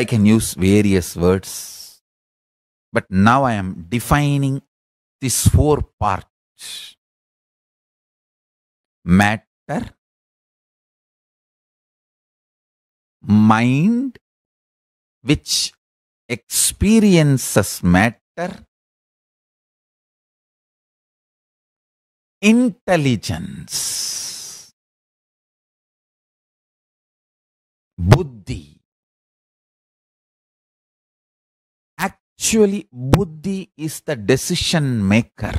I can use various words, but now I am defining these four parts matter, mind, which experiences matter, intelligence, buddhi, Actually, Buddhi is the decision maker.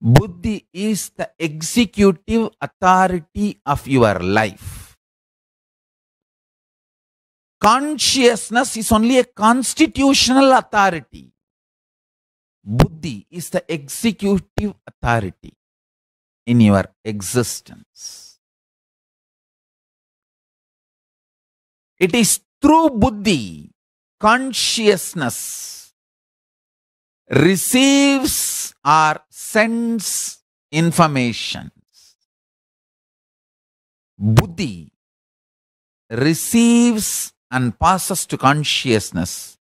Buddhi is the executive authority of your life. Consciousness is only a constitutional authority. Buddhi is the executive authority in your existence. It is through Buddhi consciousness receives or sends information. Buddhi receives and passes to consciousness,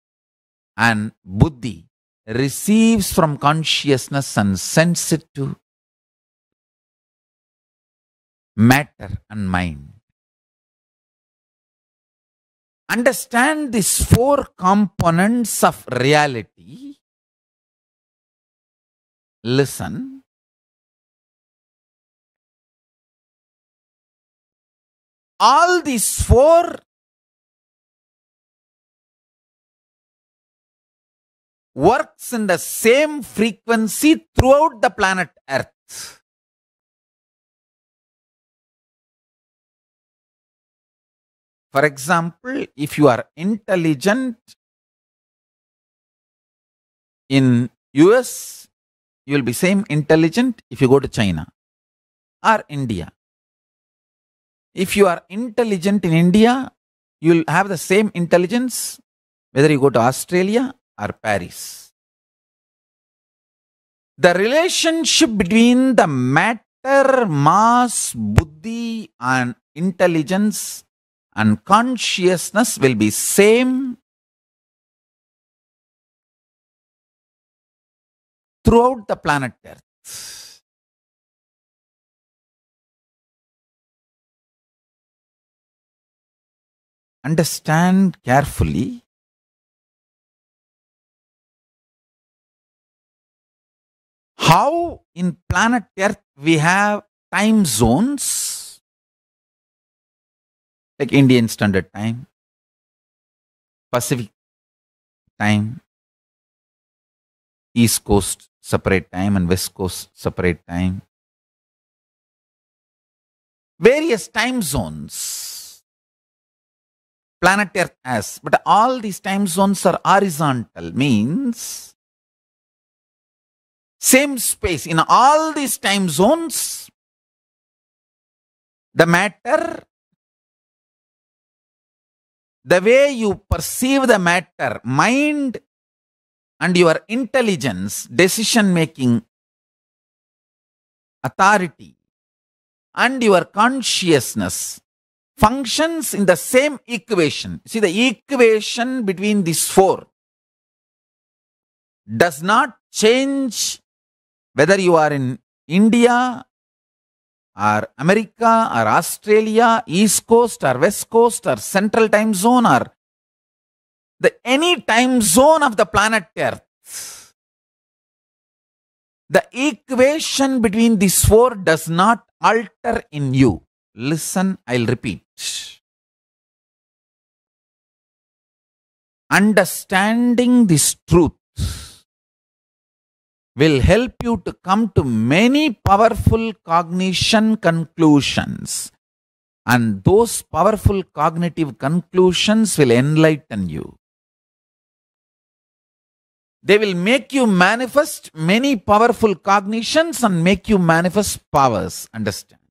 and Buddhi receives from consciousness and sends it to matter and mind understand these four components of reality, listen, all these four works in the same frequency throughout the planet Earth. For example, if you are intelligent in US, you will be same intelligent if you go to China or India. If you are intelligent in India, you will have the same intelligence whether you go to Australia or Paris. The relationship between the matter, mass, buddhi, and intelligence and consciousness will be same throughout the planet earth understand carefully how in planet earth we have time zones like Indian Standard Time, Pacific Time, East Coast separate time, and West Coast separate time. Various time zones planet Earth has, but all these time zones are horizontal, means same space in all these time zones. The matter the way you perceive the matter, mind and your intelligence, decision making authority, and your consciousness functions in the same equation. See, the equation between these four does not change whether you are in India or America or Australia, East Coast or West Coast or Central Time Zone or the any time zone of the planet Earth. The equation between these four does not alter in you. Listen, I'll repeat. Understanding this truth will help you to come to many powerful cognition conclusions. And those powerful cognitive conclusions will enlighten you. They will make you manifest many powerful cognitions and make you manifest powers. Understand?